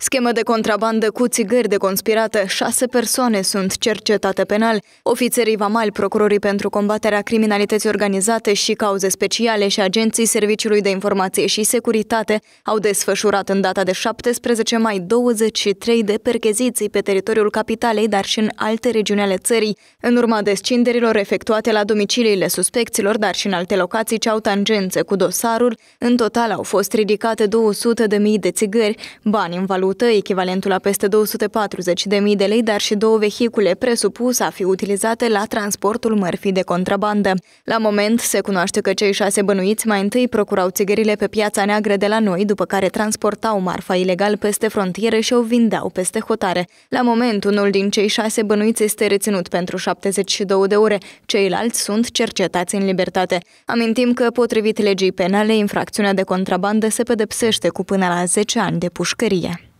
Schemă de contrabandă cu țigări de conspirată, șase persoane sunt cercetate penal. Ofițerii vamali, procurorii pentru combaterea criminalității organizate și cauze speciale și agenții Serviciului de Informație și Securitate au desfășurat în data de 17 mai 23 de percheziții pe teritoriul capitalei, dar și în alte regiuni ale țării, în urma descinderilor efectuate la domiciliile suspecților, dar și în alte locații ce au tangențe cu dosarul. În total au fost ridicate 200.000 de țigări, bani în valoare rută, echivalentul la peste 240.000 de lei, dar și două vehicule presupus a fi utilizate la transportul mărfii de contrabandă. La moment se cunoaște că cei șase bănuiți mai întâi procurau țigările pe piața neagră de la noi, după care transportau marfa ilegal peste frontieră și o vindeau peste hotare. La moment, unul din cei șase bănuiți este reținut pentru 72 de ore, ceilalți sunt cercetați în libertate. Amintim că, potrivit legii penale, infracțiunea de contrabandă se pedepsește cu până la 10 ani de pușcărie.